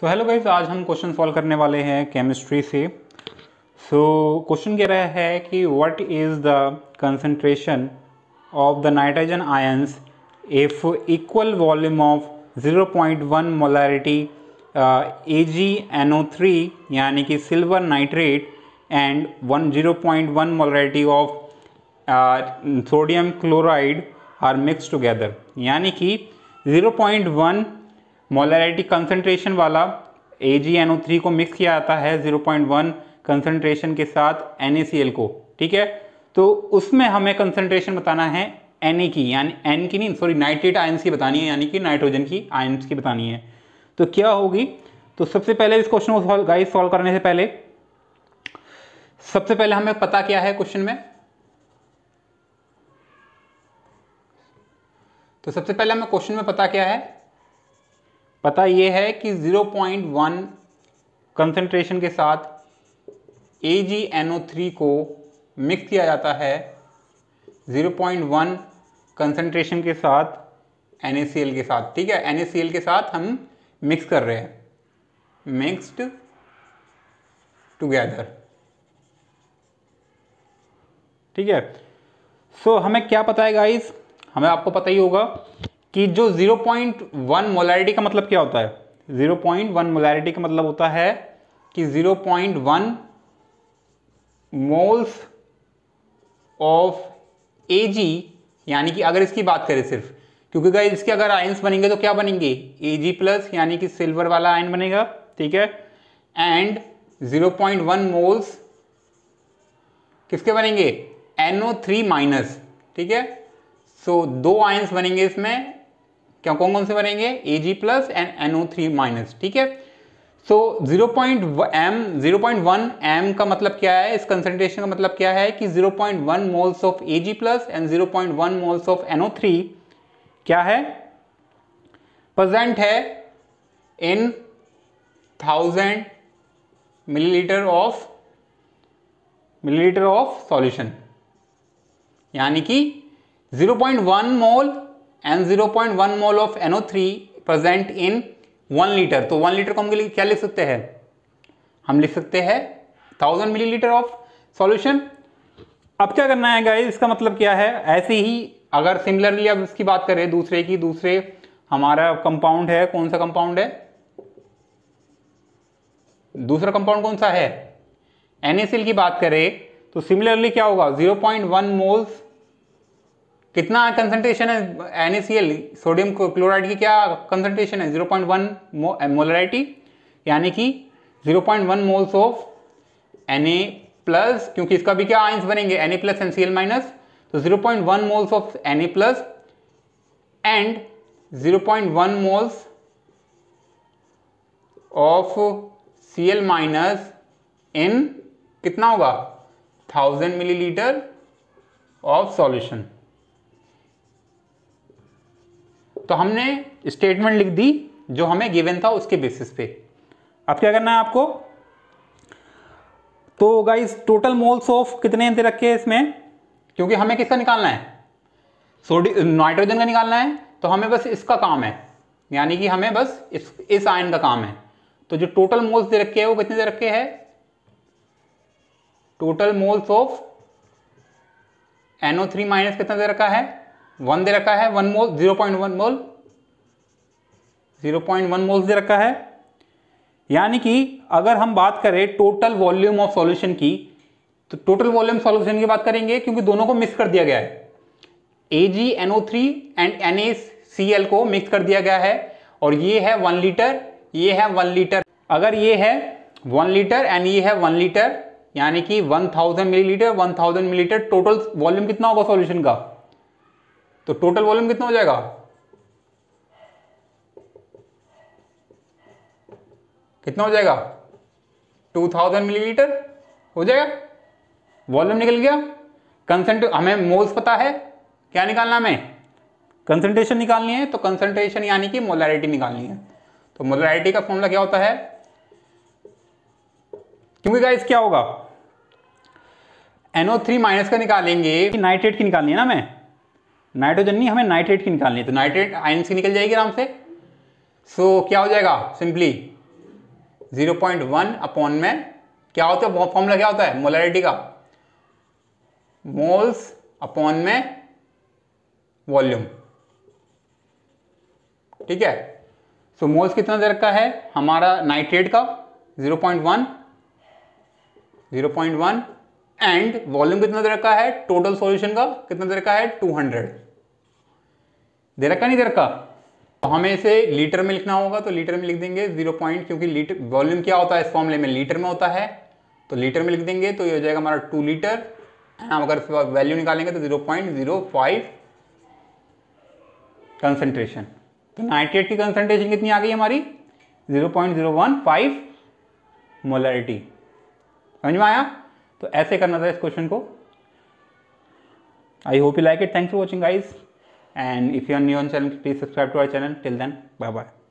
so hello guys आज हम question solve करने वाले हैं केमिस्ट्री से सो क्वेश्चन कह रहा है कि what is the concentration of the nitrogen ions if equal volume of 0.1 point one molarity A G three यानी कि silver nitrate and one zero point one molarity of sodium chloride are mix together यानी कि 0.1 molarity concentration वाला ए को mix किया जाता है 0.1 concentration के साथ एन को ठीक है तो उसमें हमें कंसनट्रेशन बताना है एन की यानी एन की नहीं सॉरी नाइट्रेट आयन्स की बतानी है यानी कि नाइट्रोजन की आयन्स की बतानी है तो क्या होगी तो सबसे पहले इस क्वेश्चन को गाइस सॉल्व करने से पहले सबसे पहले हमें पता क्या है क्वेश्चन में तो सबसे पहले हमें क्वेश्चन में पता क्या है पता ये है कि 0.1 कंसनट्रेशन के साथ ए को मिक्स किया जाता है 0.1 कंसनट्रेशन के साथ एन के साथ ठीक है एन के साथ हम मिक्स कर रहे हैं मिक्स्ड टुगेदर ठीक है सो so, हमें क्या पता है गाइस हमें आपको पता ही होगा कि जो 0.1 मोलैरिटी का मतलब क्या होता है 0.1 मोलैरिटी का मतलब होता है कि 0.1 मोल्स ऑफ ए यानी कि अगर इसकी बात करें सिर्फ क्योंकि अगर इसके अगर आयंस बनेंगे तो क्या बनेंगे ए जी प्लस यानी कि सिल्वर वाला आयन बनेगा ठीक है एंड 0.1 मोल्स किसके बनेंगे NO3 माइनस ठीक है सो so, दो आयंस बनेंगे इसमें क्या कौन कौन से बनेंगे A G plus and NO three minus ठीक है so zero point M zero point one M का मतलब क्या है इस कंसेंट्रेशन का मतलब क्या है कि zero point one moles of A G plus and zero point one moles of NO three क्या है प्रेजेंट है in thousand millilitre of millilitre of solution यानी कि 0.1 mole and zero point one mole of NO three present in one litre तो one litre को हम क्या लिख सकते हैं हम लिख सकते हैं थाउजेंड मिलीलीटर ऑफ सॉल्यूशन अब क्या करना है गाइस इसका मतलब क्या है ऐसे ही अगर सिमिलरली अब इसकी बात करें दूसरे की दूसरे हमारा कंपाउंड है कौन सा कंपाउंड है दूसरा कंपाउंड कौन सा है एनएसएल की बात करें तो सिमिलरली क्या होगा जीरो पॉइंट वन मोल्स कितना कंसंट्रेशन है एन सोडियम क्लोराइड की क्या कंसंट्रेशन है 0.1 पॉइंट मोलराइटी यानी कि 0.1 मोल्स ऑफ एन प्लस क्योंकि इसका भी क्या आइंस बनेंगे N plus and C L minus तो 0.1 moles of N plus and 0.1 moles of C L minus in कितना होगा 1000 मिलीलीटर ऑफ सॉल्यूशन तो हमने स्टेटमेंट लिख दी जो हमें गिवन था उसके बेसिस पे अब क्या करना है आपको तो गाइज टोटल मोल्स ऑफ कितने दे रखे हैं इसमें क्योंकि हमें किसका निकालना है सोडी नाइट्रोजन का निकालना है तो हमें बस इसका काम है यानी कि हमें बस इस इस आयन का काम है तो जो टोटल मोल्स दे रखे हैं वो कितने दे रखे हैं total moles of NO3 minus कितना दे रखा है वन दे रखा है one mole zero point one mole zero point one mole दे रखा है यानी कि अगर हम बात करें टोटल वॉल्यूम ऑफ सॉल्यूशन की तो टोटल वॉल्यूम सॉल्यूशन की बात करेंगे क्योंकि दोनों को मिक्स कर दिया गया है A G N O three and N A C L को मिक्स कर दिया गया है और ये है वन लीटर ये है वन लीटर अगर ये है वन लीटर एंड ये है वन लीटर यानी कि one thousand millilitre one thousand millilitre total volume कितना होगा सॉल्यूशन का तो टोटल वॉल्यूम कितना हो जाएगा कितना हो जाएगा 2000 मिलीलीटर हो जाएगा वॉल्यूम निकल गया कंसेंट हमें मोल्स पता है क्या निकालना हमें कंसनट्रेशन निकालनी है तो कंसेंट्रेशन यानी कि मोलरिटी निकालनी है तो मोलरिटी का फॉर्मूला क्या होता है क्योंकि गाइस क्या होगा NO3 माइनस का निकालेंगे नाइट्रेट की निकालनी है ना हमें नाइट्रोजन नहीं हमें नाइट्रेट की निकालनी है तो नाइट्रेट आयन से निकल जाएगी आराम से सो so, क्या हो जाएगा सिंपली 0.1 पॉइंट वन अपॉन में क्या होता है फॉर्मूला क्या होता है मोलरिटी का मोल्स अपॉन में वॉल्यूम ठीक है सो so, मोल्स कितना दे रखा है हमारा नाइट्रेट का 0.1 0.1 एंड वॉल्यूम कितना दे रखा है टोटल सॉल्यूशन का कितना दे रखा है 200 दे रखा नहीं दे रखा तो हमें इसे लीटर में लिखना होगा तो लीटर में लिख देंगे जीरो पॉइंट क्योंकि लीटर वॉल्यूम क्या होता है इस फॉर्मले में लीटर में होता है तो लीटर में लिख देंगे तो ये हो जाएगा हमारा टू लीटर हम अगर वैल्यू निकालेंगे तो zero point zero five concentration तो नाइन्टी एट की कंसनट्रेशन कितनी आ गई हमारी zero point zero one five molarity समझ में आया तो ऐसे करना था इस क्वेश्चन को I hope you like it thanks for watching guys and if you are new on channel please subscribe to our channel till then bye bye